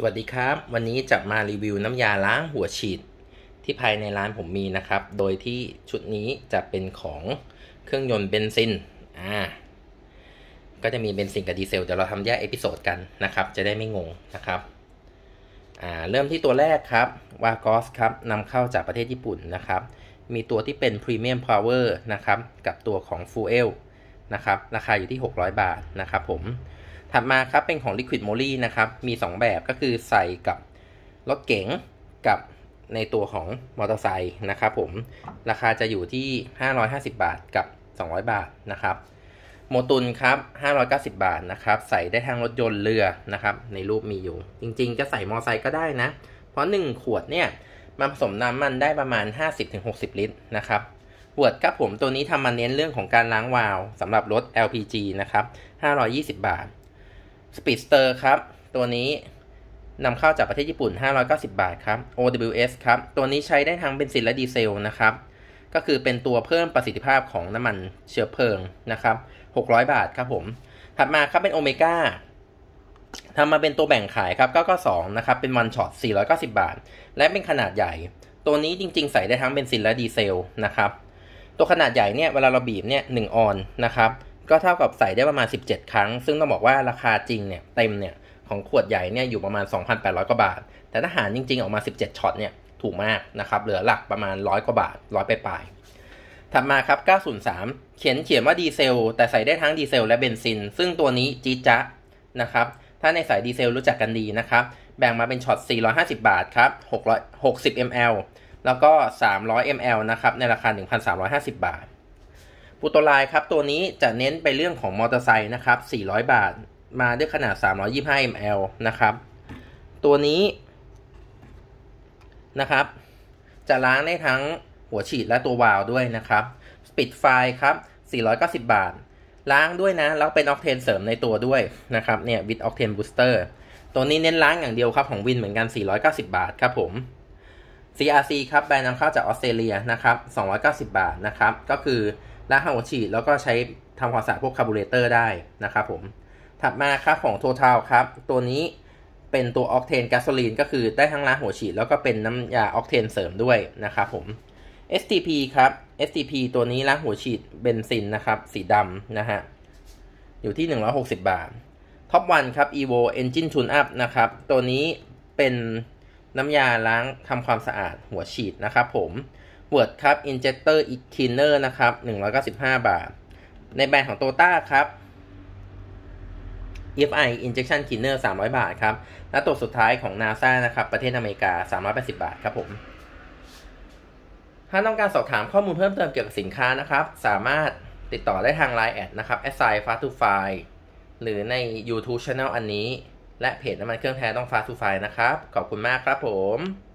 สวัสดีครับ วันนี้จะมารีวิวน้ำยาล้างหัวฉีด ที่ภายในร้านผมมีนะครับ โดยที่ชุดนี้จะเป็นของเครื่องยนต์เบนซินอ่าก็จะมีเบนซินกับดีเซลเดี๋ยวเราทำแยกเอพิโซดกันนะครับ จะได้ไม่งงนะครับอ่าเริ่มที่ตัวแรกครับวากอสครับนำเข้าจากประเทศญี่ปุ่นนะครับ มีตัวที่เป็นพรีเมียมพาวเวอร์นะครับ กับตัวของฟูเอลนะครับ ราคาอยู่ที่ 600 บาทนะครับ ผมถัดมาครับเป็นของ Liquid m o l ่นะครับ มี 2 แบบก็คือใส่กับรถเก๋ง กับในตัวของมอเตอร์ไซค์นะครับผม ราคาจะอยู่ที่ 550 บาทกับ 200 บาทนะครับโมตุนครับ 590 บาทนะครับ ใส่ได้ทางรถยนต์เรือนะครับ ในรูปมีอยู่ จริงๆจะใส่มอเตอร์ไซค์ก็ได้นะ เพราะ 1 ขวดเนี่ยมันผสมน้ำมันได้ประมาณ 50-60 ลิตรนะครับวดครับผมตัวนี้ทำมาเน้นเรื่องของการล้างวาล์วสำหรับรถ LPG นะครับ520 บาทปีดสเตอร์ครับ ตัวนี้นำเข้าจากประเทศญี่ปุ่น 590 บาทครับ OWS ครับ ตัวนี้ใช้ได้ทั้งเบนซินและดีเซลนะครับ ก็คือเป็นตัวเพิ่มประสิทธิภาพของน้ำมันเชื้อเพลิงนะครับ 600 บาทครับผม ถัดมาครับเป็นโอเมก้าทำมาเป็นตัวแบ่งขายครับ992นะครับ เป็นวันช็อต490 บาท และเป็นขนาดใหญ่ ตัวนี้จริงๆใส่ได้ทั้งเบนซินและดีเซลนะครับ ตัวขนาดใหญ่เนี่ยเวลาเราบีบเนี่ย1ออนนะครับก็เท่ากับใส่ได้ประมาณ 17 ครั้ง ซึ่งต้องบอกว่าราคาจริงเนี่ยเต็มเนี่ย ของขวดใหญ่เนี่ย อยู่ประมาณ 2,800 กว่าบาท แต่ถ้าหารจริงๆออกมา 17ช็อตเนี่ย ถูกมากนะครับ เหลือหลักประมาณ 100 กว่าบาทร้อยปลายๆถัดมาครับ 903 เขียนเขียนว่าดีเซลแต่ใส่ได้ทั้งดีเซลและเบนซินซึ่งตัวนี้จีจ๊ะนะครับถ้าในสายดีเซลรู้จักกันดีนะครับแบ่งมาเป็นช็อต450บาทครับ660 ml แล้วก็ 300 ml นะครับในราคา 1,350 บาทปูตตไลครับ ตัวนี้จะเน้นไปเรื่องของมอเตอร์ไซค์นะครับ400 บาท มาด้วยขนาด 325 ml นะครับ ตัวนี้นะครับ จะล้างได้ทั้งหัวฉีดและตัววาล์วด้วยนะครับปิดไฟครับ 490 บาท ล้างด้วยนะ แล้วเป็นออกเทนเสริมในตัวด้วยนะครับ เนี่ยวิดออกเทนบูสเตอร์ตัวนี้เน้นล้างอย่างเดียวครับของวินเหมือนกัน 490 บาทครับผม CRC ครับ แบรนด์นำเข้าจากออสเตรเลียนะครับ290 บาทนะครับก็คือล้างหัวฉีด แล้วก็ใช้ทำความสะอาดพวกคาร์บูเรเตอร์ได้นะครับผมถัดมาครับของ Total ครับ ตัวนี้เป็นตัวออกเทนแก๊สโซลีนก็คือได้ทั้งล้างหัวฉีด แล้วก็เป็นน้ำยาออกเทนเสริมด้วยนะครับผม STP ครับ STP ตัวนี้ล้างหัวฉีดเบนซินนะครับสีดำนะฮะอยู่ที่ 160 บาทท็อปวันครับ Evo Engine Tune Up นะครับ ตัวนี้เป็นน้ำยาล้างทำความสะอาดหัวฉีดนะครับ ผม Word ครับ Injector e c l e a n e r นะครับ195 บาท ในแบรนด์ของ t o ต้ t a ครับ EFI Injection Cleaner 300 บาทครับและตัวสุดท้ายของ NASA นะครับ ประเทศอเมริกา 380 บาทครับผมถ้าต้องการสอบถามข้อมูลเพิ่มเติมเกี่ยวกับสินค้านะครับสามารถติดต่อได้ทาง Line แอดนะครับ s i f a s t to f i หรือใน YouTube Channel อันนี้ และเพจน้ำมันเครื่องแท้ต้อง Fast to f i นะครับ ขอบคุณมากครับผม